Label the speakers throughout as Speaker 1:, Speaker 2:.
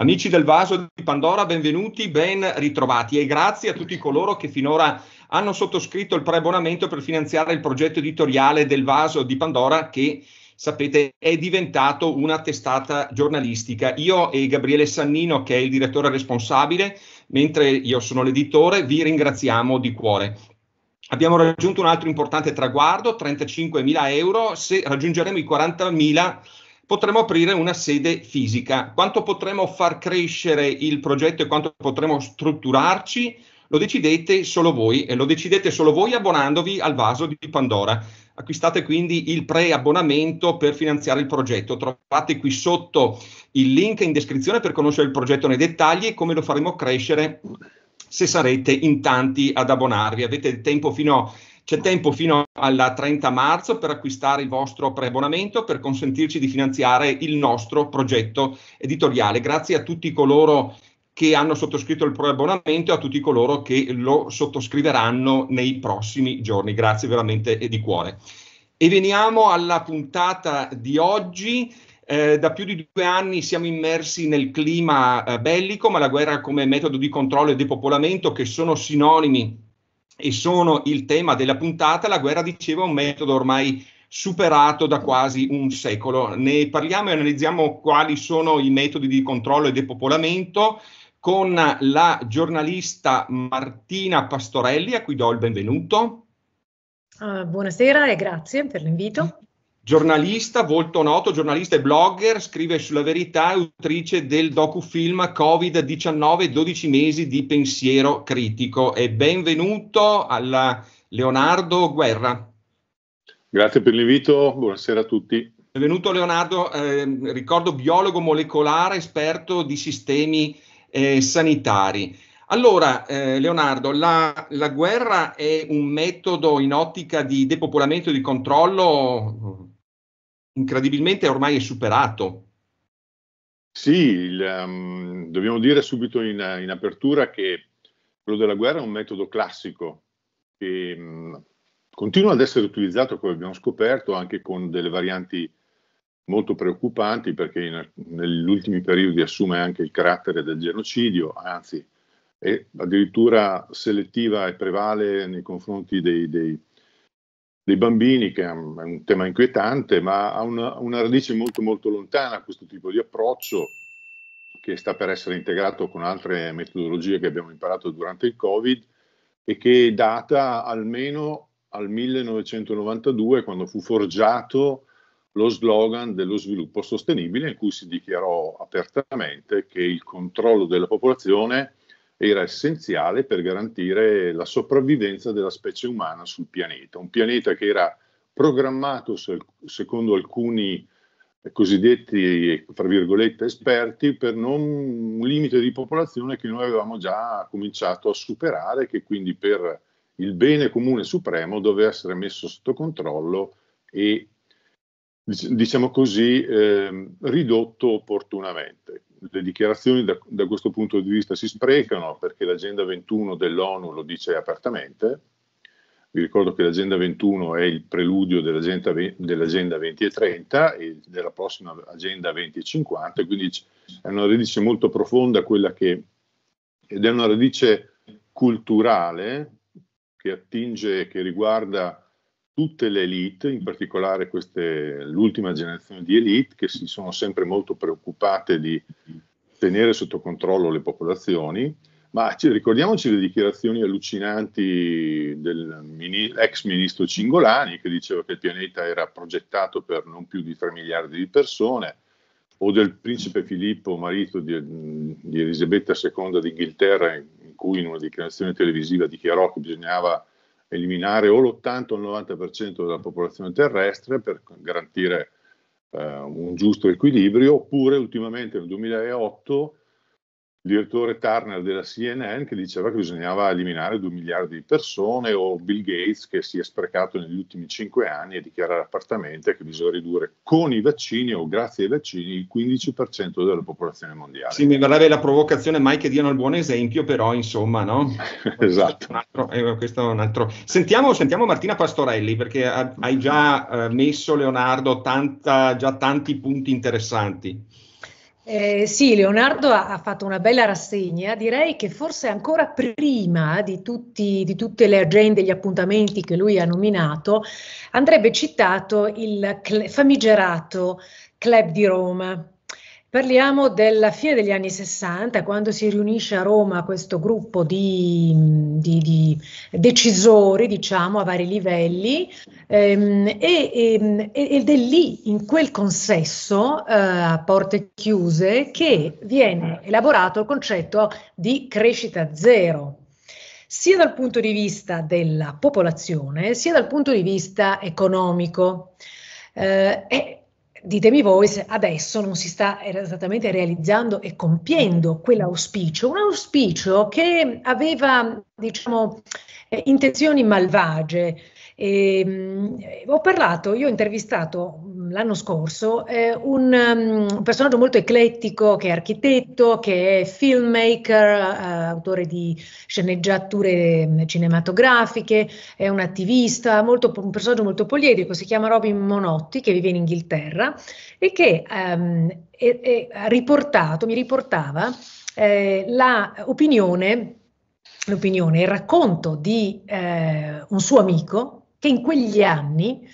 Speaker 1: Amici del vaso di Pandora, benvenuti, ben ritrovati e grazie a tutti coloro che finora hanno sottoscritto il preabbonamento per finanziare il progetto editoriale del vaso di Pandora che sapete è diventato una testata giornalistica. Io e Gabriele Sannino, che è il direttore responsabile, mentre io sono l'editore, vi ringraziamo di cuore. Abbiamo raggiunto un altro importante traguardo, 35.000 euro, se raggiungeremo i 40.000 euro potremmo aprire una sede fisica. Quanto potremmo far crescere il progetto e quanto potremmo strutturarci? Lo decidete solo voi e lo decidete solo voi abbonandovi al vaso di Pandora. Acquistate quindi il pre-abbonamento per finanziare il progetto. Trovate qui sotto il link in descrizione per conoscere il progetto nei dettagli e come lo faremo crescere se sarete in tanti ad abbonarvi. Avete il tempo fino a c'è tempo fino al 30 marzo per acquistare il vostro preabbonamento per consentirci di finanziare il nostro progetto editoriale. Grazie a tutti coloro che hanno sottoscritto il preabbonamento e a tutti coloro che lo sottoscriveranno nei prossimi giorni. Grazie veramente di cuore. E veniamo alla puntata di oggi. Eh, da più di due anni siamo immersi nel clima eh, bellico, ma la guerra come metodo di controllo e depopolamento, che sono sinonimi e sono il tema della puntata. La guerra, diceva è un metodo ormai superato da quasi un secolo. Ne parliamo e analizziamo quali sono i metodi di controllo e depopolamento con la giornalista Martina Pastorelli, a cui do il benvenuto.
Speaker 2: Uh, buonasera e grazie per l'invito
Speaker 1: giornalista, volto noto, giornalista e blogger, scrive sulla verità, autrice del docufilm Covid-19, 12 mesi di pensiero critico. E benvenuto alla Leonardo Guerra.
Speaker 3: Grazie per l'invito, buonasera a tutti.
Speaker 1: Benvenuto Leonardo, eh, ricordo biologo molecolare, esperto di sistemi eh, sanitari. Allora, eh, Leonardo, la, la guerra è un metodo in ottica di depopolamento e di controllo incredibilmente ormai è
Speaker 3: superato. Sì, il, um, dobbiamo dire subito in, in, apertura che quello della guerra è un metodo classico che um, continua ad essere utilizzato, come abbiamo scoperto, anche con delle varianti molto preoccupanti perché in, negli ultimi periodi assume anche il carattere del genocidio, anzi è addirittura selettiva e prevale nei confronti dei, dei dei bambini, che è un tema inquietante, ma ha una, una radice molto molto lontana questo tipo di approccio che sta per essere integrato con altre metodologie che abbiamo imparato durante il Covid e che data almeno al 1992 quando fu forgiato lo slogan dello sviluppo sostenibile in cui si dichiarò apertamente che il controllo della popolazione era essenziale per garantire la sopravvivenza della specie umana sul pianeta, un pianeta che era programmato secondo alcuni eh, cosiddetti, fra virgolette, esperti per non, un limite di popolazione che noi avevamo già cominciato a superare, che quindi per il bene comune supremo doveva essere messo sotto controllo e, diciamo così, eh, ridotto opportunamente le dichiarazioni da, da, questo punto di vista si sprecano perché l'agenda 21 dell'ONU lo dice apertamente. Vi ricordo che l'agenda 21 è il preludio dell'agenda, dell'agenda 20 e 30 e della prossima agenda 20 e 50, quindi è una radice molto profonda quella che ed è una radice culturale che attinge, che riguarda tutte le elite, in particolare queste, l'ultima generazione di elite, che si sono sempre molto preoccupate di tenere sotto controllo le popolazioni, ma ricordiamoci le dichiarazioni allucinanti dell'ex ministro Cingolani, che diceva che il pianeta era progettato per non più di 3 miliardi di persone, o del principe Filippo, marito di, di Elisabetta II d'Inghilterra, in cui in una dichiarazione televisiva dichiarò che bisognava eliminare o l'80 o il 90% della popolazione terrestre per garantire eh, un giusto equilibrio, oppure ultimamente nel 2008 il direttore Turner della CNN che diceva che bisognava eliminare 2 miliardi di persone o Bill Gates che si è sprecato negli ultimi 5 anni e dichiarare apertamente che bisogna ridurre con i vaccini o grazie ai vaccini il 15% della popolazione mondiale.
Speaker 1: Sì, mi verrebbe la provocazione mai che diano il buon esempio però insomma, no? esatto. Questo è, altro, eh, questo è un altro. Sentiamo, sentiamo Martina Pastorelli perché hai già eh, messo Leonardo tanta, già tanti punti interessanti.
Speaker 2: Eh, sì, Leonardo ha, ha, fatto una bella rassegna, direi che forse ancora prima di, tutti, di tutte le agende e gli appuntamenti che lui ha nominato, andrebbe citato il famigerato Club di Roma, Parliamo della fine degli anni 60, quando si riunisce a Roma questo gruppo di, mm, di, di decisori, diciamo, a vari livelli, ehm, e, ehm, e, ed è lì, in quel consesso, eh, a porte chiuse, che viene elaborato il concetto di crescita zero, sia dal punto di vista della popolazione, sia dal punto di vista economico. Eh, ditemi voi se adesso non si sta esattamente realizzando e compiendo quell'auspicio, un auspicio che aveva, diciamo, eh, intenzioni malvagie, e, ehm, mh, ho parlato, io ho intervistato l'anno scorso eh, un, um, un, personaggio molto eclettico che è architetto, che è filmmaker, eh, autore di sceneggiature cinematografiche, è un attivista, molto, un personaggio molto poliedrico, si chiama Robin Monotti che vive in Inghilterra e che um, è, è, ha riportato, mi riportava eh, l'opinione, l'opinione, il racconto di eh, un suo amico che in quegli anni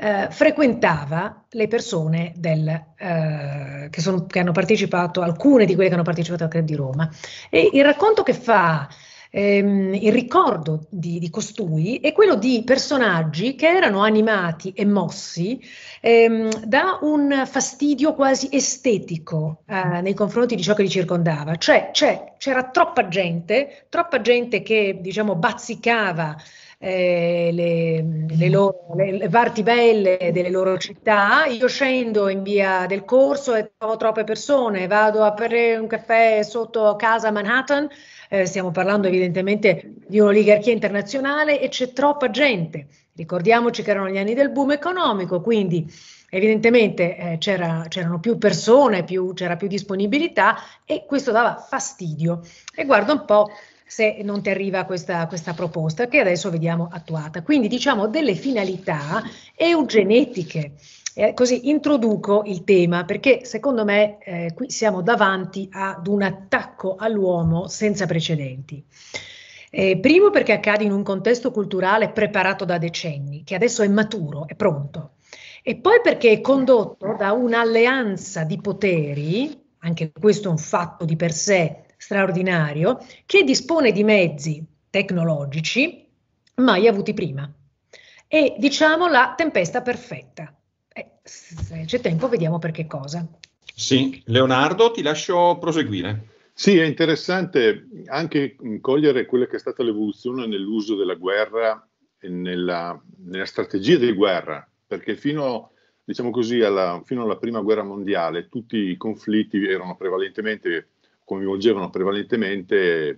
Speaker 2: eh, frequentava le persone del, eh, che, sono, che, hanno partecipato, alcune di quelle che hanno partecipato al CRED di Roma. E il racconto che fa, ehm, il ricordo di, di, costui è quello di personaggi che erano animati e mossi ehm, da un fastidio quasi estetico eh, nei confronti di ciò che li circondava, cioè, cioè c'era troppa gente, troppa gente che diciamo bazzicava eh, le, le, mm. loro, le, le parti belle delle loro città. Io scendo in via del corso e trovo troppe persone, vado a prendere un caffè sotto casa Manhattan, eh, stiamo parlando evidentemente di un'oligarchia internazionale e c'è troppa gente. Ricordiamoci che erano gli anni del boom economico, quindi evidentemente eh, c'era, c'erano più persone, più, c'era più disponibilità e questo dava fastidio. E guardo un po', se non ti arriva questa, questa proposta che adesso vediamo attuata. Quindi diciamo delle finalità eugenetiche. Eh, così introduco il tema perché secondo me eh, qui siamo davanti ad un attacco all'uomo senza precedenti. Eh, primo perché accade in un contesto culturale preparato da decenni, che adesso è maturo, è pronto. E poi perché è condotto da un'alleanza di poteri, anche questo è un fatto di per sé straordinario che dispone di mezzi tecnologici mai avuti prima. E diciamo la tempesta perfetta. Eh, se c'è tempo vediamo per che
Speaker 3: cosa. Sì, Leonardo, ti lascio proseguire. Sì, è interessante anche cogliere quella che è stata l'evoluzione nell'uso della guerra e nella, nella strategia di guerra, perché fino, diciamo così, alla, fino alla prima guerra mondiale tutti i conflitti erano prevalentemente coinvolgevano prevalentemente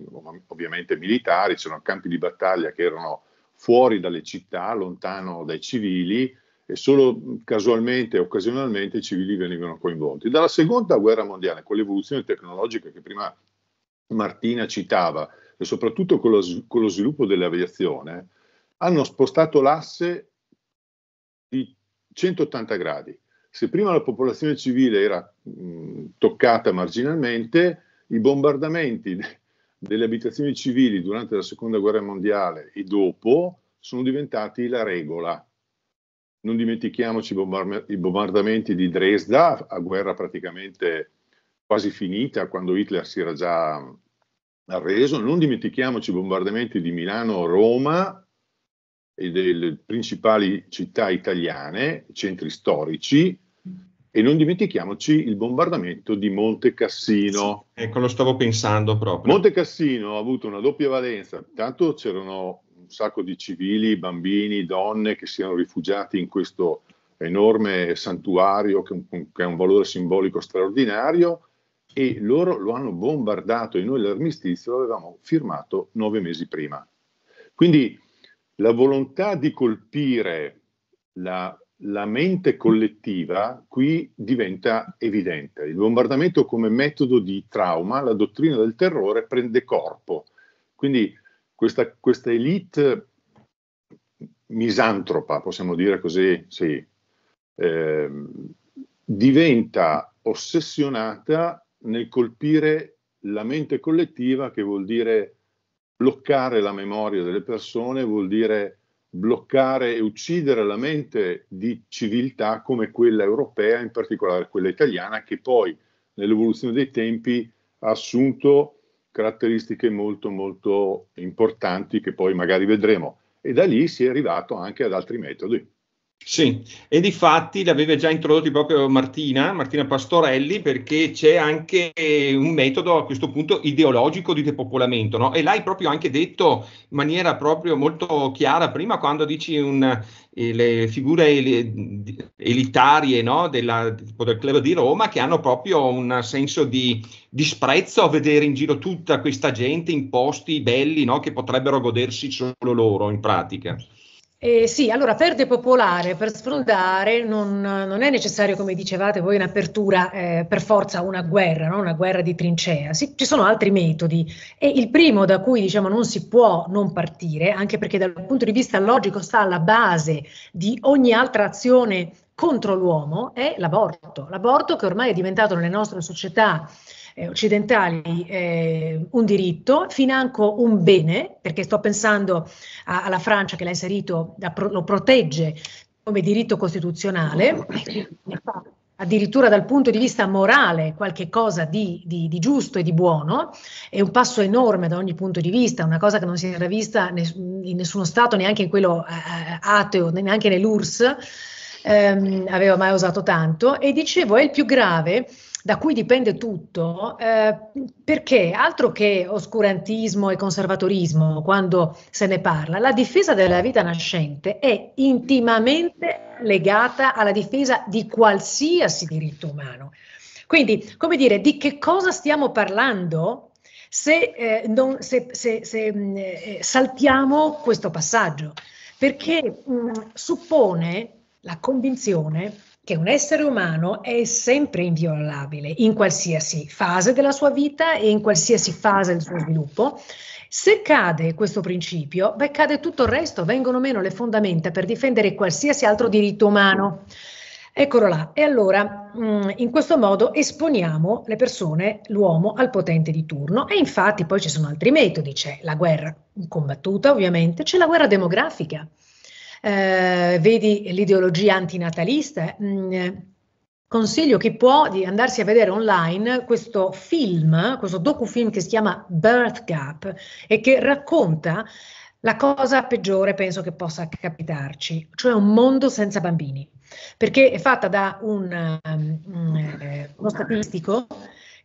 Speaker 3: ovviamente militari, c'erano campi di battaglia che erano fuori dalle città, lontano dai civili e solo casualmente e occasionalmente i civili venivano coinvolti. Dalla seconda guerra mondiale, con l'evoluzione tecnologica che prima Martina citava e soprattutto con lo, con lo sviluppo dell'aviazione, hanno spostato l'asse di 180 gradi. Se prima la popolazione civile era mh, toccata marginalmente, i bombardamenti delle abitazioni civili durante la seconda guerra mondiale e dopo sono diventati la regola. Non dimentichiamoci i bombardamenti di Dresda, a guerra praticamente quasi finita, quando Hitler si era già arreso. Non dimentichiamoci i bombardamenti di Milano, Roma e delle principali città italiane, centri storici, e non dimentichiamoci il bombardamento di Monte Cassino.
Speaker 1: Sì, ecco, lo stavo pensando proprio.
Speaker 3: Monte Cassino ha avuto una doppia valenza. Intanto c'erano un sacco di civili, bambini, donne che si erano rifugiati in questo enorme santuario che, che ha un valore simbolico straordinario e loro lo hanno bombardato e noi l'armistizio l'avevamo firmato nove mesi prima. Quindi la volontà di colpire la la mente collettiva qui diventa evidente. Il bombardamento come metodo di trauma, la dottrina del terrore prende corpo. Quindi questa, questa elite misantropa, possiamo dire così, sì, eh, diventa ossessionata nel colpire la mente collettiva, che vuol dire bloccare la memoria delle persone, vuol dire bloccare e uccidere la mente di civiltà come quella europea, in particolare quella italiana, che poi nell'evoluzione dei tempi ha assunto caratteristiche molto molto importanti che poi magari vedremo e da lì si è arrivato anche ad altri metodi. Sì, e di fatti l'aveva già
Speaker 1: introdotto proprio Martina, Martina Pastorelli, perché c'è anche un metodo a questo punto ideologico di depopolamento, no? E l'hai proprio anche detto in maniera proprio molto chiara prima quando dici un, eh, le figure elitarie no? Della, del club di Roma che hanno proprio un senso di disprezzo a vedere in giro tutta questa gente in posti belli no? che potrebbero godersi solo loro in pratica.
Speaker 2: Eh sì, allora per depopolare, per sfruttare, non, non, è necessario, come dicevate voi in apertura, eh, per forza una guerra, no? una guerra di trincea. Si, ci sono altri metodi e il primo da cui diciamo, non si può non partire, anche perché dal punto di vista logico sta alla base di ogni altra azione contro l'uomo, è l'aborto. L'aborto che ormai è diventato nelle nostre società eh, eh, occidentali eh, un diritto, financo un bene, perché sto pensando a, alla Francia che l'ha inserito, lo protegge come diritto costituzionale, addirittura dal punto di vista morale qualche cosa di, di, di, giusto e di buono, è un passo enorme da ogni punto di vista, una cosa che non si era vista in nessuno Stato, neanche in quello eh, eh ateo, neanche nell'URSS, ehm, aveva mai usato tanto, e dicevo è il più grave da cui dipende tutto, eh, perché altro che oscurantismo e conservatorismo quando se ne parla, la difesa della vita nascente è intimamente legata alla difesa di qualsiasi diritto umano. Quindi, come dire, di che cosa stiamo parlando se, eh, non, se, se, se mm, eh, saltiamo questo passaggio? Perché mh, mm, suppone la convinzione che un essere umano è sempre inviolabile in qualsiasi fase della sua vita e in qualsiasi fase del suo sviluppo. Se cade questo principio, beh, cade tutto il resto, vengono meno le fondamenta per difendere qualsiasi altro diritto umano. Eccolo là. E allora, mm, in questo modo esponiamo le persone, l'uomo, al potente di turno e infatti poi ci sono altri metodi, c'è la guerra combattuta ovviamente, c'è la guerra demografica eh, vedi l'ideologia antinatalista. Mh, mm, eh, consiglio chi può di andarsi a vedere online questo film, questo docufilm che si chiama Birth Gap e che racconta la cosa peggiore penso che possa capitarci, cioè un mondo senza bambini, perché è fatta da un, um, uno statistico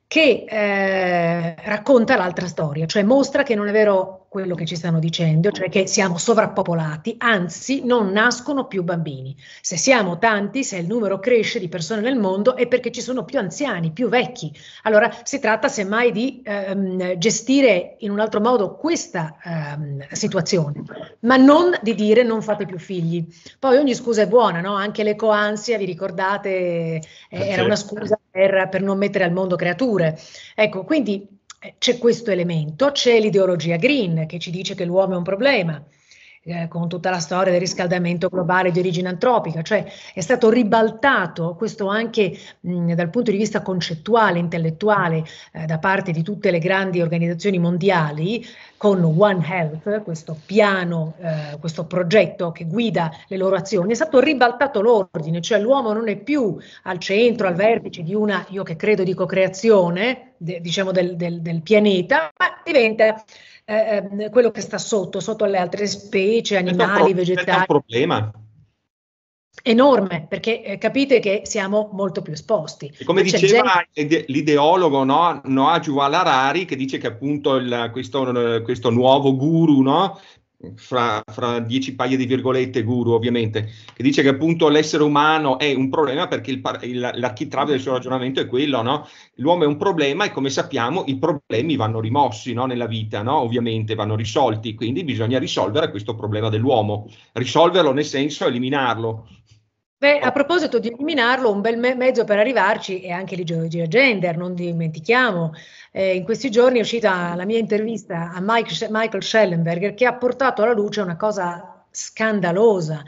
Speaker 2: che eh, racconta l'altra storia, cioè mostra che non è vero quello che ci stanno dicendo, cioè che siamo sovrappopolati, anzi non nascono più bambini. Se siamo tanti, se il numero cresce di persone nel mondo, è perché ci sono più anziani, più vecchi. Allora si tratta semmai di ehm, gestire in un altro modo questa ehm, situazione, ma non di dire non fate più figli. Poi ogni scusa è buona, no? anche l'ecoansia, vi ricordate, eh, era una scusa per, per non mettere al mondo creature. Ecco, quindi c'è questo elemento, c'è l'ideologia green che ci dice che l'uomo è un problema, eh, con tutta la storia del riscaldamento globale di origine antropica, cioè è stato ribaltato questo anche mh, dal punto di vista concettuale, intellettuale, eh, da parte di tutte le grandi organizzazioni mondiali con One Health, questo piano, eh, questo progetto che guida le loro azioni, è stato ribaltato l'ordine, cioè l'uomo non è più al centro, al vertice di una, io che credo dico creazione, de, diciamo del, del, del, pianeta, ma diventa eh, ehm, quello che sta sotto, sotto alle altre specie, animali, vegetali. È un problema enorme, perché eh, capite che siamo molto più esposti.
Speaker 1: E come Invece diceva gente... l'ideologo no? Noah Juwalarari, che dice che appunto il, questo, questo, nuovo guru no? fra, fra, dieci paia di virgolette, guru ovviamente, che dice che appunto l'essere umano è un problema perché il, il, l'architrave del suo ragionamento è quello, no? L'uomo è un problema e come sappiamo i problemi vanno rimossi no? nella vita, no? ovviamente vanno risolti, quindi bisogna risolvere questo problema dell'uomo, risolverlo nel senso eliminarlo.
Speaker 2: Beh, a proposito di eliminarlo, un bel me- mezzo per arrivarci è anche l'ideologia gender, non dimentichiamo eh, in questi giorni è uscita la mia intervista a Mike, Michael Schellenberger che ha portato alla luce una cosa scandalosa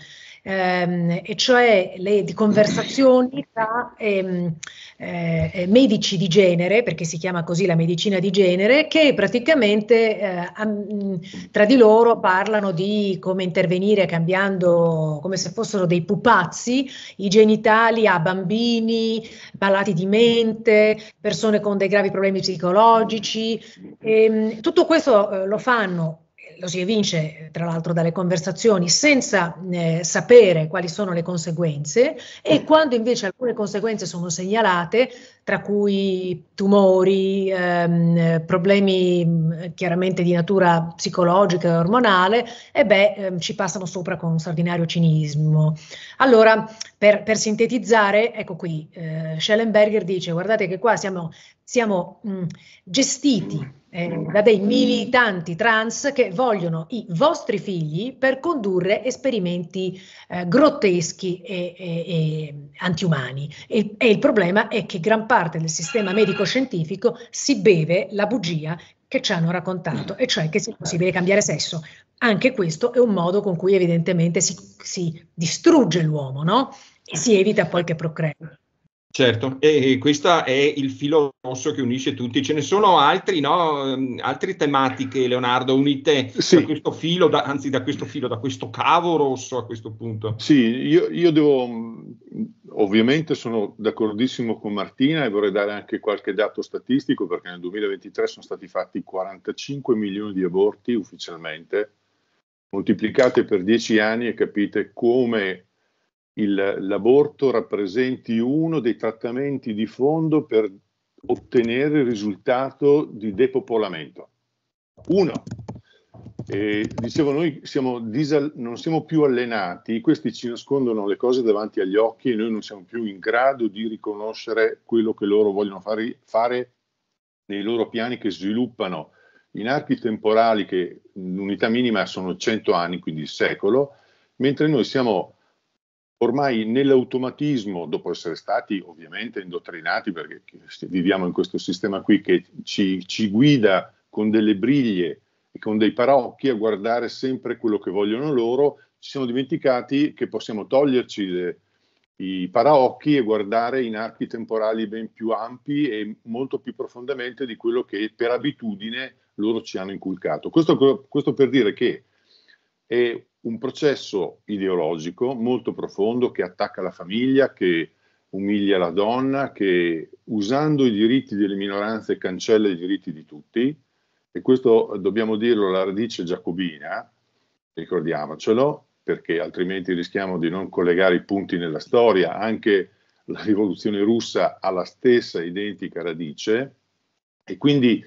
Speaker 2: ehm, e cioè le, di conversazioni tra ehm, eh, eh, medici di genere, perché si chiama così la medicina di genere, che praticamente eh, am, tra di loro parlano di come intervenire cambiando, come se fossero dei pupazzi, i genitali a bambini, malati di mente, persone con dei gravi problemi psicologici. Ehm, tutto questo eh, lo fanno lo si evince eh, tra l'altro dalle conversazioni, senza eh, sapere quali sono le conseguenze e mm. quando invece alcune conseguenze sono segnalate, tra cui tumori, ehm, problemi mm, chiaramente di natura psicologica e ormonale, e beh, ehm, ci passano sopra con straordinario cinismo. Allora, per, per sintetizzare, ecco qui, eh, Schellenberger dice, guardate che qua siamo, siamo mh, mm, gestiti eh, mm. da dei militanti trans che vogliono i vostri figli per condurre esperimenti eh, grotteschi e, e, e antiumani. E, e il problema è che gran parte del sistema medico-scientifico si beve la bugia che ci hanno raccontato, e cioè che sia eh. possibile cambiare sesso. Anche questo è un modo con cui evidentemente si, si distrugge l'uomo no? e si eh. evita poi che procrei.
Speaker 1: Certo, e questo è il filo rosso che unisce tutti. Ce ne sono altri, no? Ehm, altre tematiche, Leonardo, unite sì. da questo filo, da, anzi da questo filo, da questo cavo rosso a questo
Speaker 3: punto. Sì, io, io devo, ovviamente sono d'accordissimo con Martina e vorrei dare anche qualche dato statistico perché nel 2023 sono stati fatti 45 milioni di aborti ufficialmente, moltiplicate per 10 anni e capite come il, l'aborto rappresenti uno dei trattamenti di fondo per ottenere il risultato di depopolamento. Uno, e dicevo, noi siamo disal- non siamo più allenati, questi ci nascondono le cose davanti agli occhi e noi non siamo più in grado di riconoscere quello che loro vogliono fare, fare nei loro piani che sviluppano in archi temporali che l'unità minima sono 100 anni, quindi il secolo, mentre noi siamo ormai nell'automatismo, dopo essere stati ovviamente indottrinati, perché viviamo in questo sistema qui che ci, ci guida con delle briglie e con dei paraocchi a guardare sempre quello che vogliono loro, ci siamo dimenticati che possiamo toglierci le, i paraocchi e guardare in archi temporali ben più ampi e molto più profondamente di quello che per abitudine loro ci hanno inculcato. Questo, questo per dire che è un processo ideologico molto profondo che attacca la famiglia, che umilia la donna, che usando i diritti delle minoranze cancella i diritti di tutti, e questo dobbiamo dirlo, alla radice giacobina, ricordiamocelo, perché altrimenti rischiamo di non collegare i punti nella storia, anche la rivoluzione russa ha la stessa identica radice, e quindi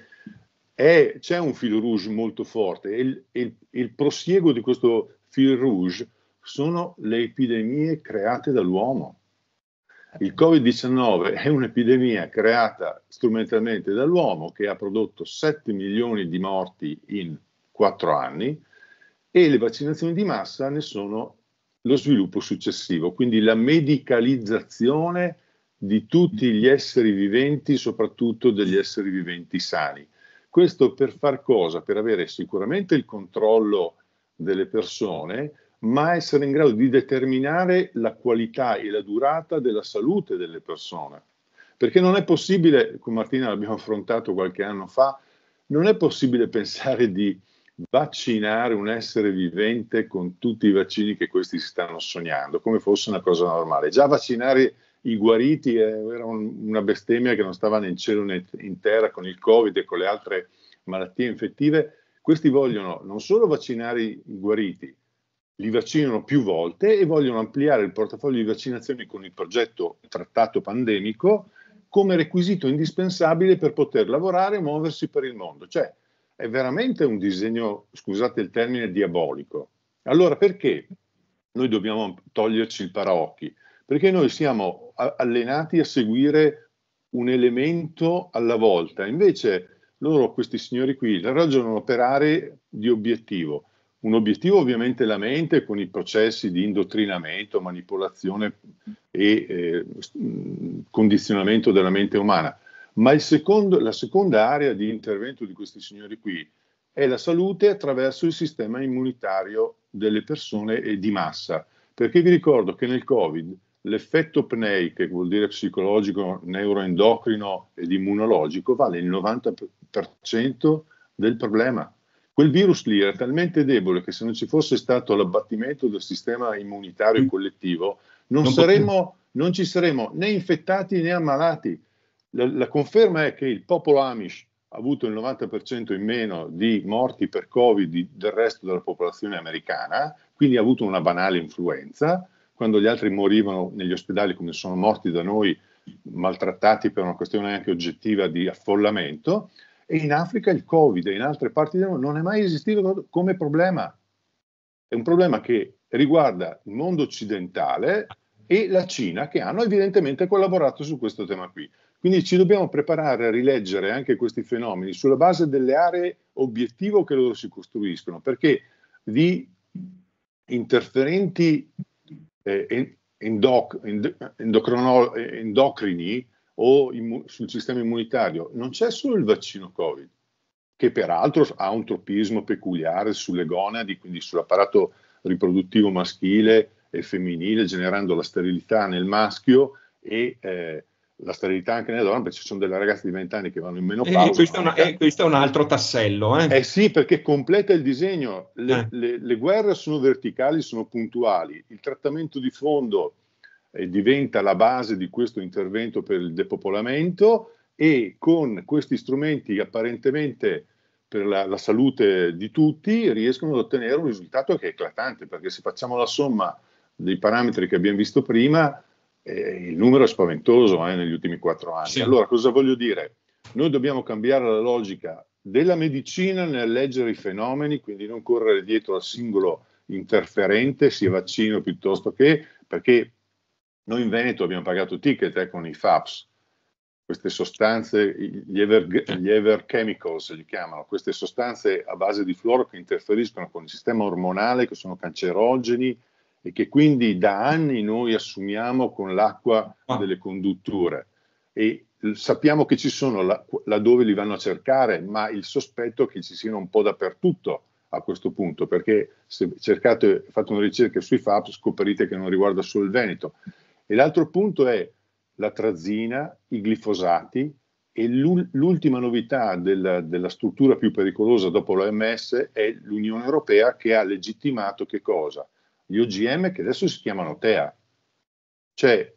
Speaker 3: è, c'è un fil rouge molto forte e il, il, il prosieguo di questo fil rouge sono le epidemie create dall'uomo. Il Covid-19 è un'epidemia creata strumentalmente dall'uomo che ha prodotto 7 milioni di morti in 4 anni e le vaccinazioni di massa ne sono lo sviluppo successivo, quindi la medicalizzazione di tutti gli esseri viventi, soprattutto degli esseri viventi sani. Questo per far cosa? Per avere sicuramente il controllo delle persone, ma essere in grado di determinare la qualità e la durata della salute delle persone. Perché non è possibile, con Martina l'abbiamo affrontato qualche anno fa, non è possibile pensare di vaccinare un essere vivente con tutti i vaccini che questi si stanno sognando, come fosse una cosa normale. Già vaccinare i guariti eh, era una bestemmia che non stava né in cielo né in terra con il Covid e con le altre malattie infettive, questi vogliono non solo vaccinare i guariti, li vaccinano più volte e vogliono ampliare il portafoglio di vaccinazioni con il progetto trattato pandemico come requisito indispensabile per poter lavorare e muoversi per il mondo. Cioè, è veramente un disegno, scusate il termine, diabolico. Allora perché noi dobbiamo toglierci il paraocchi? Perché noi siamo allenati a seguire un elemento alla volta, invece loro, questi signori qui, ragionano per aree di obiettivo. Un obiettivo ovviamente la mente con i processi di indottrinamento, manipolazione e eh, condizionamento della mente umana, ma il secondo, la seconda area di intervento di questi signori qui è la salute attraverso il sistema immunitario delle persone e di massa. Perché vi ricordo che nel Covid l'effetto PNEI, che vuol dire psicologico, neuroendocrino ed immunologico, vale il 90% del problema. Quel virus lì era talmente debole che se non ci fosse stato l'abbattimento del sistema immunitario mm. collettivo, non, non, saremo, non ci saremmo né infettati né ammalati. La, la conferma è che il popolo Amish ha avuto il 90% in meno di morti per Covid del resto della popolazione americana, quindi ha avuto una banale influenza, quando gli altri morivano negli ospedali come sono morti da noi, maltrattati per una questione anche oggettiva di affollamento, e in Africa il Covid e in altre parti del mondo non è mai esistito come problema. È un problema che riguarda il mondo occidentale e la Cina che hanno evidentemente collaborato su questo tema qui. Quindi ci dobbiamo preparare a rileggere anche questi fenomeni sulla base delle aree obiettivo che loro si costruiscono, perché di interferenti eh, eh, endocrini o sul sistema immunitario. Non c'è solo il vaccino Covid, che peraltro ha un tropismo peculiare sulle gonadi, quindi sull'apparato riproduttivo maschile e femminile, generando la sterilità nel maschio e eh, la sterilità anche nelle donne, perché ci sono delle ragazze di 20 anni che vanno in eh, menopausa. E questo, una, e eh, questo, è un altro tassello. Eh, eh sì, perché completa il disegno. Le, eh. le, le, guerre sono verticali, sono puntuali. Il trattamento di fondo eh, diventa la base di questo intervento per il depopolamento e con questi strumenti apparentemente per la, la salute di tutti riescono ad ottenere un risultato che è eclatante, perché se facciamo la somma dei parametri che abbiamo visto prima, eh, il numero è spaventoso eh, negli ultimi quattro anni. Sì. Allora, cosa voglio dire? Noi dobbiamo cambiare la logica della medicina nel leggere i fenomeni, quindi non correre dietro al singolo interferente, sia vaccino piuttosto che, perché noi in Veneto abbiamo pagato ticket eh, con i FAPS, queste sostanze, gli ever, gli ever chemicals li chiamano, queste sostanze a base di fluoro che interferiscono con il sistema ormonale, che sono cancerogeni, e che quindi da anni noi assumiamo con l'acqua ah. delle condutture e eh, sappiamo che ci sono laddove li vanno a cercare, ma il sospetto è che ci siano un po' dappertutto a questo punto, perché se cercate, fate una ricerca sui FAP scoprite che non riguarda solo il Veneto. E l'altro punto è la trazzina, i glifosati e l'ultima novità della, della struttura più pericolosa dopo l'OMS è l'Unione Europea che ha legittimato che cosa? gli OGM che adesso si chiamano TEA. Cioè,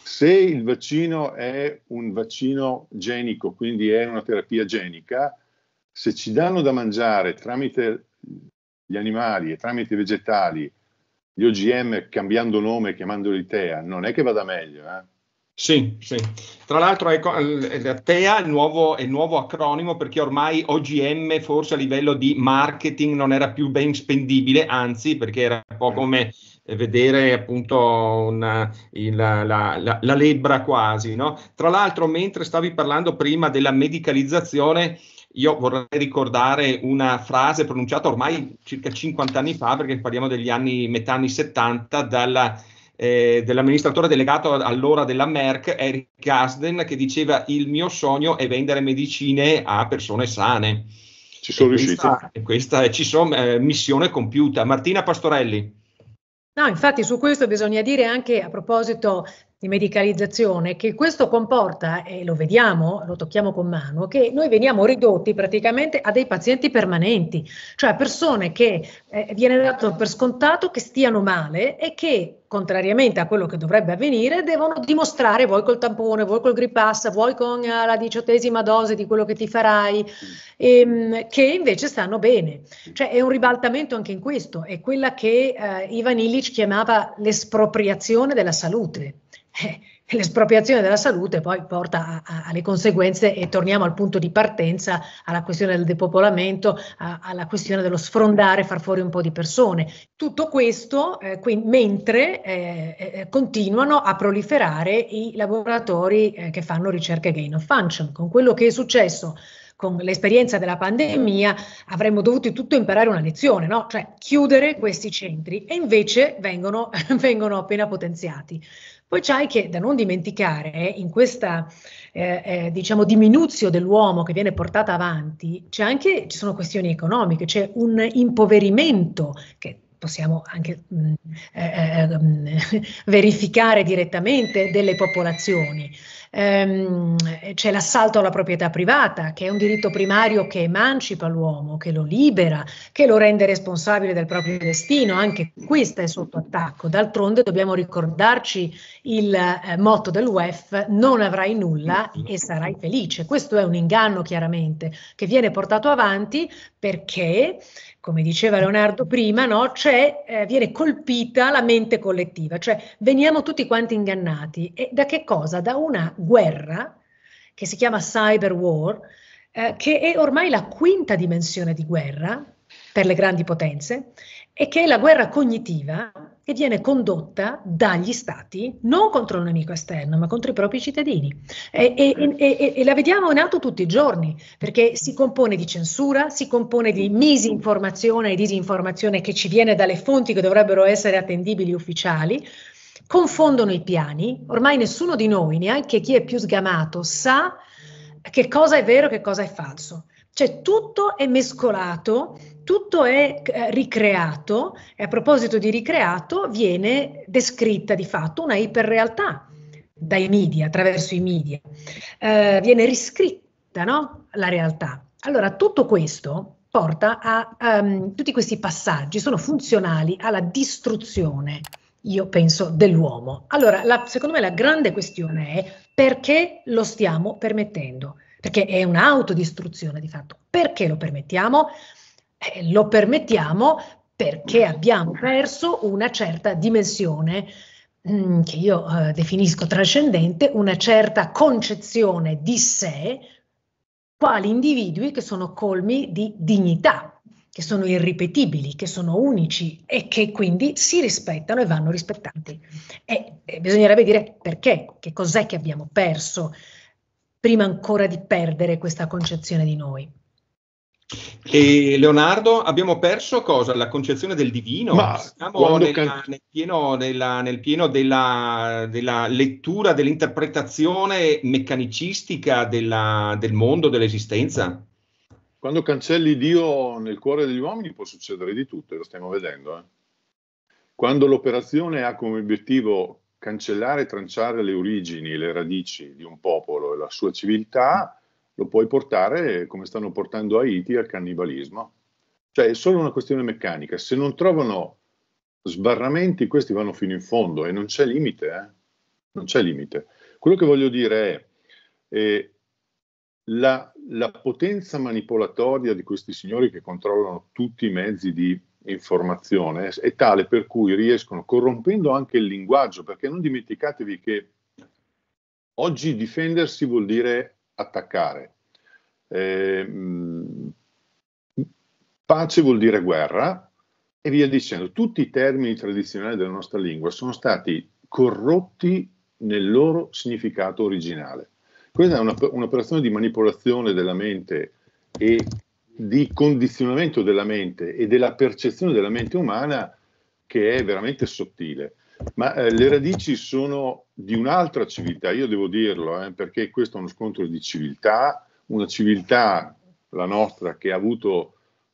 Speaker 3: se il vaccino è un vaccino genico, quindi è una terapia genica, se ci danno da mangiare tramite gli animali e tramite i vegetali gli OGM cambiando nome, chiamandoli TEA, non è che vada meglio. Eh? Sì, sì. Tra l'altro
Speaker 1: ecco, TEA è il nuovo, nuovo, acronimo perché ormai OGM forse a livello di marketing non era più ben spendibile, anzi perché era un po' come eh, vedere appunto una, il, la, la, la, lebbra quasi. No? Tra l'altro mentre stavi parlando prima della medicalizzazione, io vorrei ricordare una frase pronunciata ormai circa 50 anni fa, perché parliamo degli anni metà anni 70, dalla eh, dell'amministratore delegato allora della Merck, Eric Gasden, che diceva il mio sogno è vendere medicine a persone sane. Ci sono e riusciti. Questa, è eh, eh, missione compiuta. Martina Pastorelli.
Speaker 2: No, infatti su questo bisogna dire anche a proposito di medicalizzazione che questo comporta, e lo vediamo, lo tocchiamo con mano, che noi veniamo ridotti praticamente a dei pazienti permanenti, cioè persone che eh, viene dato per scontato che stiano male e che contrariamente a quello che dovrebbe avvenire, devono dimostrare voi col tampone, voi col grip pass, vuoi con eh, la diciottesima dose di quello che ti farai, ehm, che invece stanno bene. Cioè è un ribaltamento anche in questo, è quella che eh, Ivan Illich chiamava l'espropriazione della salute. Eh, l'espropriazione della salute poi porta a, a, alle conseguenze e torniamo al punto di partenza, alla questione del depopolamento, a, alla questione dello sfrondare, far fuori un po' di persone. Tutto questo eh, qui, mentre eh, eh continuano a proliferare i laboratori eh, che fanno ricerche gain of function, con quello che è successo con l'esperienza della pandemia avremmo dovuto tutto imparare una lezione, no? cioè chiudere questi centri e invece vengono, vengono appena potenziati. Poi c'hai che, da non dimenticare, in questa eh, eh, diciamo diminuzio dell'uomo che viene portata avanti, c'è anche, ci sono questioni economiche, c'è un impoverimento che possiamo anche mh, mm, eh, eh, eh mm, verificare direttamente delle popolazioni. Ehm, c'è l'assalto alla proprietà privata, che è un diritto primario che emancipa l'uomo, che lo libera, che lo rende responsabile del proprio destino, anche questa è sotto attacco. D'altronde dobbiamo ricordarci il eh, motto del WEF, non avrai nulla e sarai felice. Questo è un inganno chiaramente che viene portato avanti perché come diceva Leonardo prima, no, eh, viene colpita la mente collettiva, cioè veniamo tutti quanti ingannati. E da che cosa? Da una guerra che si chiama cyber war, eh, che è ormai la quinta dimensione di guerra per le grandi potenze e che è la guerra cognitiva che viene condotta dagli stati non contro un nemico esterno, ma contro i propri cittadini. E, e, e, e, la vediamo in atto tutti i giorni, perché si compone di censura, si compone di misinformazione e disinformazione che ci viene dalle fonti che dovrebbero essere attendibili ufficiali, confondono i piani, ormai nessuno di noi, neanche chi è più sgamato, sa che cosa è vero e che cosa è falso. Cioè tutto è mescolato, tutto è eh, ricreato e a proposito di ricreato viene descritta di fatto una iperrealtà dai media, attraverso i media. Eh, viene riscritta no? la realtà. Allora tutto questo porta a um, tutti questi passaggi, sono funzionali alla distruzione, io penso, dell'uomo. Allora la, secondo me la grande questione è perché lo stiamo permettendo perché è un'autodistruzione di fatto. Perché lo permettiamo? Eh, lo permettiamo perché abbiamo perso una certa dimensione mm, che io eh, definisco trascendente, una certa concezione di sé quali individui che sono colmi di dignità, che sono irripetibili, che sono unici e che quindi si rispettano e vanno rispettati. E, e bisognerebbe dire perché, che cos'è che abbiamo perso prima ancora di perdere questa concezione di noi.
Speaker 1: E Leonardo, abbiamo perso cosa? La concezione del divino? Ma Siamo nella, can... nel pieno, nella, nel pieno della, della, lettura, dell'interpretazione meccanicistica della, del mondo, dell'esistenza.
Speaker 3: Quando cancelli Dio nel cuore degli uomini può succedere di tutto, lo stiamo vedendo. Eh? Quando l'operazione ha come obiettivo cancellare e tranciare le origini, le radici di un popolo e la sua civiltà, lo puoi portare, come stanno portando Haiti, al cannibalismo. Cioè è solo una questione meccanica. Se non trovano sbarramenti, questi vanno fino in fondo e non c'è limite. Eh? Non c'è limite. Quello che voglio dire è eh, la, la potenza manipolatoria di questi signori che controllano tutti i mezzi di informazione è tale per cui riescono, corrompendo anche il linguaggio, perché non dimenticatevi che oggi difendersi vuol dire attaccare, eh, pace vuol dire guerra e via dicendo. Tutti i termini tradizionali della nostra lingua sono stati corrotti nel loro significato originale. Questa è una, un'operazione di manipolazione della mente e di condizionamento della mente e della percezione della mente umana che è veramente sottile. Ma eh, le radici sono di un'altra civiltà, io devo dirlo, eh, perché questo è uno scontro di civiltà, una civiltà, la nostra, che ha avuto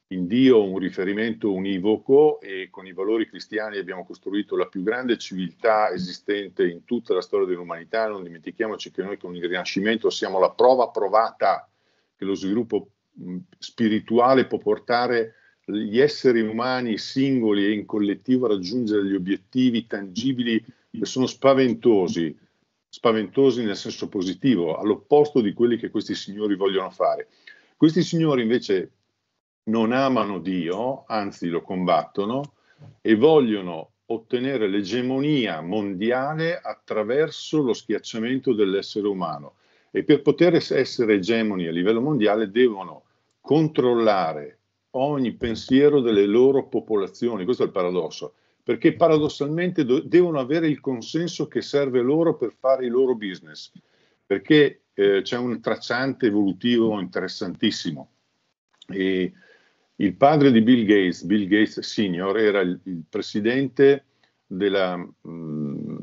Speaker 3: in Dio un riferimento univoco e con i valori cristiani abbiamo costruito la più grande civiltà esistente in tutta la storia dell'umanità. Non dimentichiamoci che noi con il Rinascimento siamo la prova provata che lo sviluppo spirituale può portare gli esseri umani singoli e in collettivo a raggiungere gli obiettivi tangibili che sono spaventosi, spaventosi nel senso positivo, all'opposto di quelli che questi signori vogliono fare. Questi signori invece non amano Dio, anzi lo combattono e vogliono ottenere l'egemonia mondiale attraverso lo schiacciamento dell'essere umano e per poter essere egemoni a livello mondiale devono controllare ogni pensiero delle loro popolazioni, questo è il paradosso, perché paradossalmente do- devono avere il consenso che serve loro per fare i loro business, perché eh, c'è un tracciante evolutivo interessantissimo. E il padre di Bill Gates, Bill Gates Senior, era il, il presidente della, mm,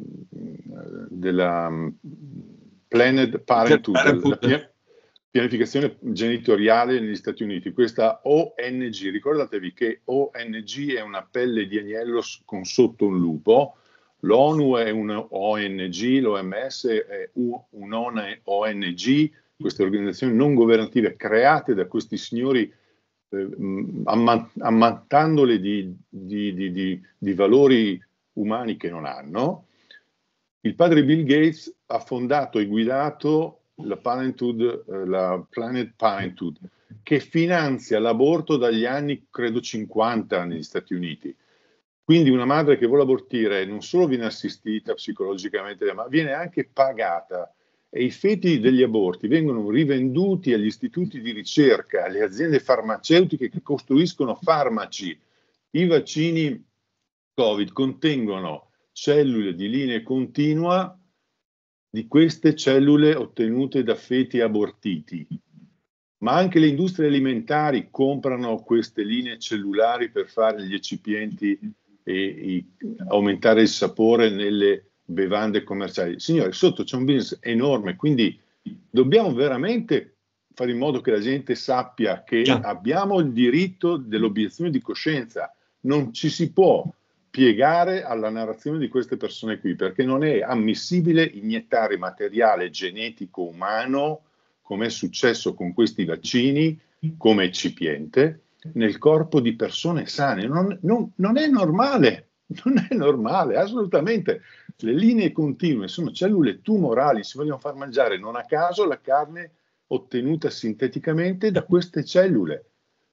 Speaker 3: della, mm, Planned cioè, Parenthood, pianificazione genitoriale negli Stati Uniti, questa ONG, ricordatevi che ONG è una pelle di agnello con sotto un lupo, l'ONU è un ONG, l'OMS è un ONG, queste organizzazioni non governative create da questi signori eh, ammantandole di, di, di, di valori umani che non hanno, il padre Bill Gates ha fondato e guidato la, Parenthood, eh, la Planet Parenthood, che finanzia l'aborto dagli anni, credo, 50 negli Stati Uniti. Quindi una madre che vuole abortire non solo viene assistita psicologicamente, ma viene anche pagata e i feti degli aborti vengono rivenduti agli istituti di ricerca, alle aziende farmaceutiche che costruiscono farmaci. I vaccini Covid contengono cellule di linea continua di queste cellule ottenute da feti abortiti. Ma anche le industrie alimentari comprano queste linee cellulari per fare gli eccipienti e, e aumentare il sapore nelle bevande commerciali. Signori, sotto c'è un business enorme, quindi dobbiamo veramente fare in modo che la gente sappia che yeah. abbiamo il diritto dell'obiezione di coscienza. Non ci si può spiegare alla narrazione di queste persone qui, perché non è ammissibile iniettare materiale genetico umano, come è successo con questi vaccini, come eccipiente, nel corpo di persone sane. Non, non, non è normale, non è normale, assolutamente. Le linee continue sono cellule tumorali, si vogliono far mangiare non a caso la carne ottenuta sinteticamente da queste cellule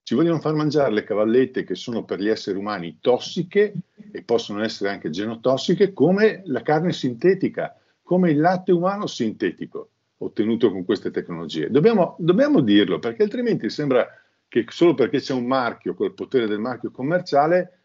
Speaker 3: ci vogliono far mangiare le cavallette che sono per gli esseri umani tossiche e possono essere anche genotossiche, come la carne sintetica, come il latte umano sintetico ottenuto con queste tecnologie. Dobbiamo, dobbiamo dirlo perché altrimenti sembra che solo perché c'è un marchio, col potere del marchio commerciale,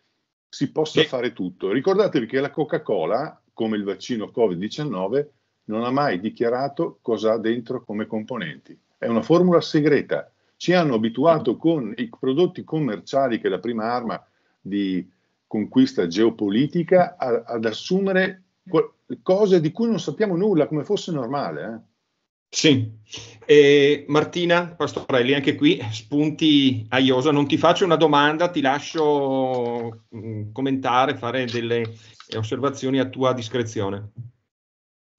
Speaker 3: si possa sì. fare tutto. Ricordatevi che la Coca-Cola, come il vaccino Covid-19, non ha mai dichiarato cosa ha dentro come componenti. È una formula segreta ci hanno abituato con i prodotti commerciali, che è la prima arma di conquista geopolitica, a, ad assumere cose di cui non sappiamo nulla, come fosse normale. Eh? Sì,
Speaker 1: eh, Martina Pastorelli, anche qui spunti a Iosa, non ti faccio una domanda, ti lascio mh, mm, commentare, fare delle eh, osservazioni a tua discrezione.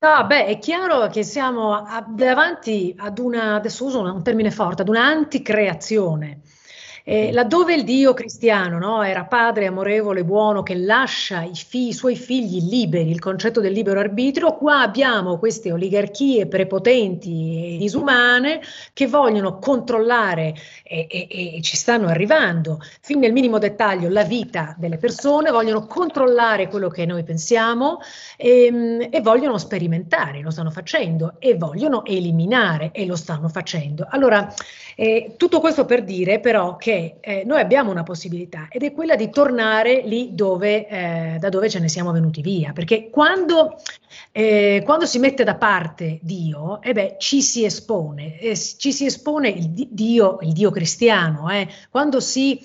Speaker 1: No,
Speaker 2: beh, è chiaro che siamo davanti ad una, adesso uso un termine forte, ad una anticreazione. Eh, mm. laddove il Dio cristiano no, era padre amorevole, buono, che lascia i, figli, i suoi figli liberi, il concetto del libero arbitrio, qua abbiamo queste oligarchie prepotenti e disumane che vogliono controllare e, e, e ci stanno arrivando, fin nel minimo dettaglio, la vita delle persone, vogliono controllare quello che noi pensiamo e, ehm, e vogliono sperimentare, lo stanno facendo, e vogliono eliminare e lo stanno facendo. Allora, eh, tutto questo per dire però che che eh, noi abbiamo una possibilità ed è quella di tornare lì dove, eh, da dove ce ne siamo venuti via, perché quando, eh, quando si mette da parte Dio, eh beh, ci si espone, eh, ci si espone il Dio, il Dio cristiano, eh. quando si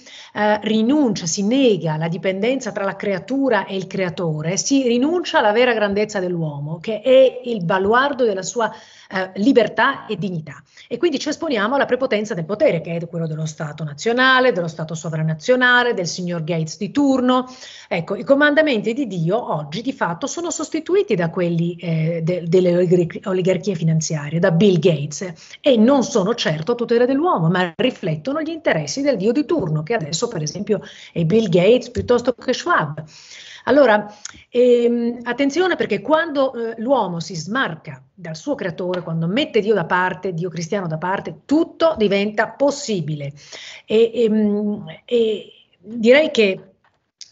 Speaker 2: rinuncia, si nega la dipendenza tra la creatura e il creatore, si rinuncia alla vera grandezza dell'uomo, che è il baluardo della sua eh, libertà e dignità. E quindi ci esponiamo alla prepotenza del potere, che è quello dello Stato nazionale, dello Stato sovranazionale, del signor Gates di turno. Ecco, i comandamenti di Dio oggi di fatto sono sostituiti da quelli eh, de- delle oligarchie finanziarie, da Bill Gates, e non sono certo a tutela dell'uomo, ma riflettono gli interessi del Dio di turno, che adesso per esempio è Bill Gates piuttosto che Schwab. Allora, ehm, attenzione perché quando eh, l'uomo si smarca dal suo creatore, quando mette Dio da parte, Dio cristiano da parte, tutto diventa possibile. E, e, ehm, e direi che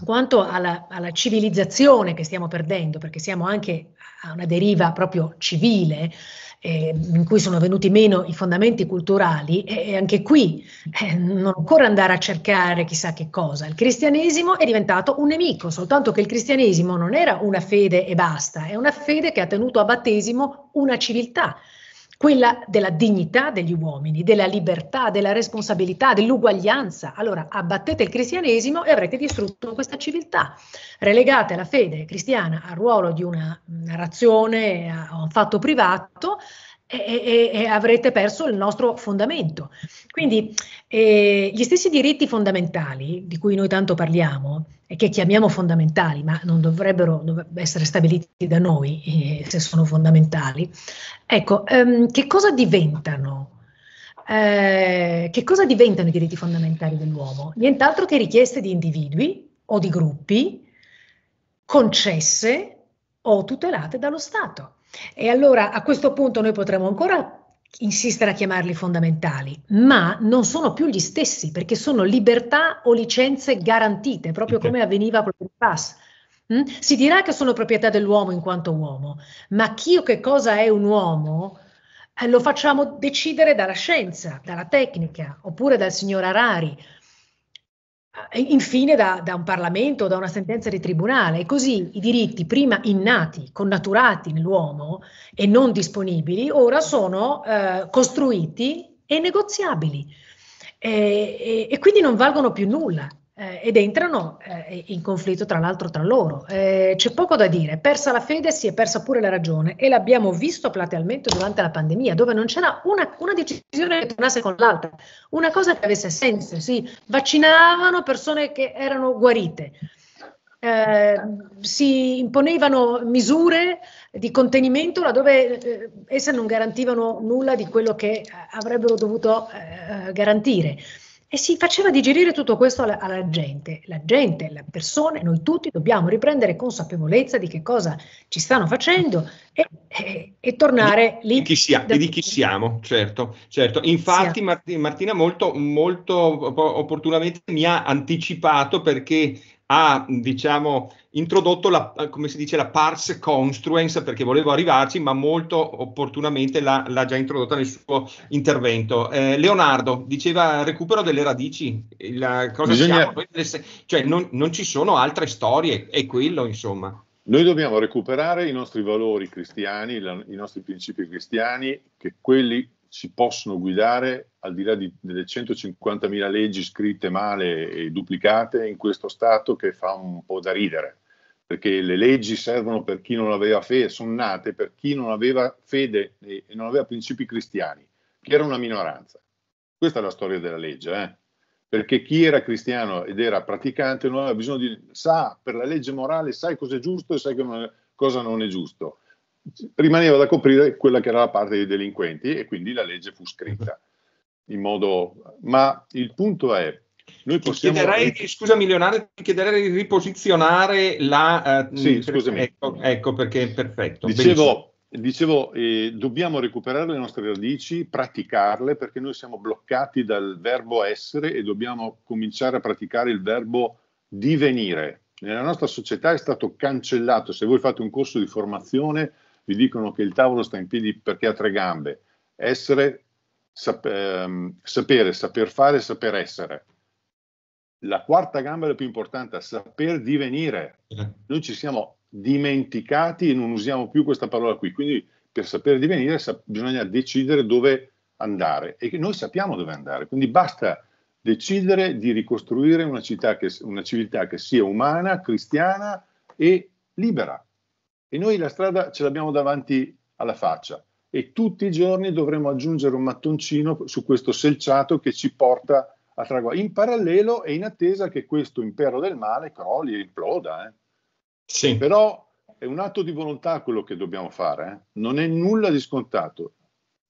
Speaker 2: quanto alla, alla, civilizzazione che stiamo perdendo, perché siamo anche a una deriva proprio civile, eh, in cui sono venuti meno i fondamenti culturali, e anche qui eh, non occorre andare a cercare chissà che cosa. Il cristianesimo è diventato un nemico, soltanto che il cristianesimo non era una fede e basta, è una fede che ha tenuto a battesimo una civiltà quella della dignità degli uomini, della libertà, della responsabilità, dell'uguaglianza. Allora abbattete il cristianesimo e avrete distrutto questa civiltà. Relegate la fede cristiana al ruolo di una mm, narrazione, a un fatto privato e, e, e avrete perso il nostro fondamento. Quindi eh, gli stessi diritti fondamentali di cui noi tanto parliamo e che chiamiamo fondamentali, ma non dovrebbero, dovrebbero essere stabiliti da noi eh, se sono fondamentali, ecco, ehm, che cosa diventano? Eh, che cosa diventano i diritti fondamentali dell'uomo? Nient'altro che richieste di individui o di gruppi concesse o tutelate dallo Stato. E allora a questo punto noi potremmo ancora insistere a chiamarli fondamentali, ma non sono più gli stessi perché sono libertà o licenze garantite, proprio okay. come avveniva proprio in PAS. Mm? Si dirà che sono proprietà dell'uomo in quanto uomo, ma chi o che cosa è un uomo eh, lo facciamo decidere dalla scienza, dalla tecnica, oppure dal signor Arari, eh, infine da, da, un Parlamento, da una sentenza di tribunale. E così i diritti prima innati, connaturati nell'uomo e non disponibili, ora sono eh, costruiti e negoziabili. E, e, e quindi non valgono più nulla eh, ed entrano eh, in conflitto tra l'altro tra loro. Eh, c'è poco da dire, persa la fede si è persa pure la ragione e l'abbiamo visto platealmente durante la pandemia dove non c'era una, una decisione che tornasse con l'altra, una cosa che avesse senso, si vaccinavano persone che erano guarite. Eh, si imponevano misure di contenimento laddove eh, esse non garantivano nulla di quello che avrebbero dovuto eh, garantire. E si faceva digerire tutto questo alla, alla, gente. La gente, le persone, noi tutti dobbiamo riprendere consapevolezza di che cosa ci stanno facendo e, e, e tornare
Speaker 1: lì. Di chi, sia, da... di chi siamo, certo. certo. Infatti Martina molto, molto opportunamente mi ha anticipato perché ha diciamo, introdotto la, come si dice, la parse construence perché volevo arrivarci, ma molto opportunamente l'ha, l'ha già introdotta nel suo intervento. Eh, Leonardo diceva recupero delle radici, la, cosa Bisogna... siamo? Cioè non, non ci sono altre storie, è quello insomma.
Speaker 3: Noi dobbiamo recuperare i nostri valori cristiani, la, i nostri principi cristiani, che quelli si possono guidare al di là di, delle 150.000 leggi scritte male e duplicate in questo Stato che fa un po' da ridere, perché le leggi servono per chi non aveva fede, sono nate per chi non aveva fede e, non aveva principi cristiani, che era una minoranza. Questa è la storia della legge, eh? perché chi era cristiano ed era praticante non aveva bisogno di, sa per la legge morale, sai cosa è giusto e sai non è, cosa non è giusto rimaneva da coprire quella che era la parte dei delinquenti e quindi la legge fu scritta mhm. in modo... Ma il punto è, noi possiamo... Chiederei, scusami
Speaker 1: Leonardo, ti chiederei di riposizionare la... Eh, sì, mm, scusami.
Speaker 3: Ecco, ecco,
Speaker 1: perché è perfetto. Dicevo,
Speaker 3: dicevo eh, dobbiamo recuperare le nostre radici, praticarle, perché noi siamo bloccati dal verbo essere e dobbiamo cominciare a praticare il verbo divenire. Nella nostra società è stato cancellato, se voi fate un corso di formazione vi dicono che il tavolo sta in piedi perché ha tre gambe. Essere, sap- ehm, sapere, saper fare, saper essere. La quarta gamba è la più importante, saper divenire. Eh. Noi ci siamo dimenticati e non usiamo più questa parola qui. Quindi per sapere divenire sap- bisogna decidere dove andare e noi sappiamo dove andare. Quindi basta decidere di ricostruire una, che, una civiltà che sia umana, cristiana e libera. E noi la strada ce l'abbiamo davanti alla faccia e tutti i giorni dovremo aggiungere un mattoncino su questo selciato che ci porta a traguardo, in parallelo e in attesa che questo impero del male crolli e imploda. Eh. Sì. Però è un atto di volontà quello che dobbiamo fare, eh. non è nulla di scontato.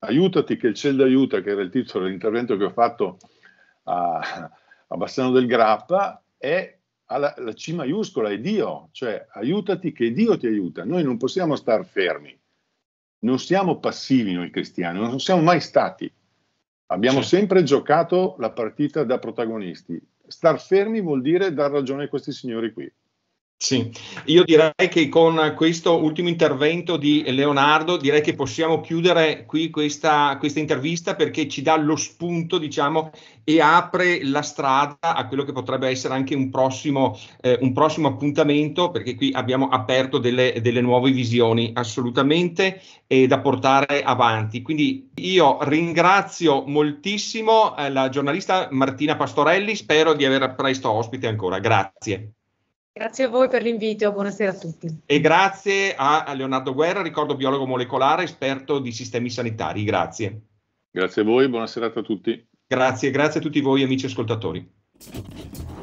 Speaker 3: Aiutati che il ciel d'aiuta, che era il titolo dell'intervento che ho fatto a, a Bassano del Grappa, è alla, la C maiuscola è Dio, cioè aiutati che Dio ti aiuta. Noi non possiamo star fermi, non siamo passivi noi cristiani, non siamo mai stati. Abbiamo certo. sempre giocato la partita da protagonisti. Star fermi vuol dire dar ragione a questi signori qui. Sì, io direi che con questo
Speaker 1: ultimo intervento di Leonardo direi che possiamo chiudere qui questa, questa, intervista perché ci dà lo spunto, diciamo, e apre la strada a quello che potrebbe essere anche un prossimo, eh, un prossimo appuntamento, perché qui abbiamo aperto delle, delle nuove visioni assolutamente eh, da portare avanti. Quindi io ringrazio moltissimo eh, la giornalista Martina Pastorelli, spero di aver presto ospite ancora. Grazie.
Speaker 2: Grazie a voi per l'invito, buonasera a tutti.
Speaker 1: E grazie a Leonardo Guerra, ricordo biologo molecolare, esperto di sistemi sanitari. Grazie. Grazie a voi, buonasera a tutti. Grazie, grazie a tutti voi amici ascoltatori.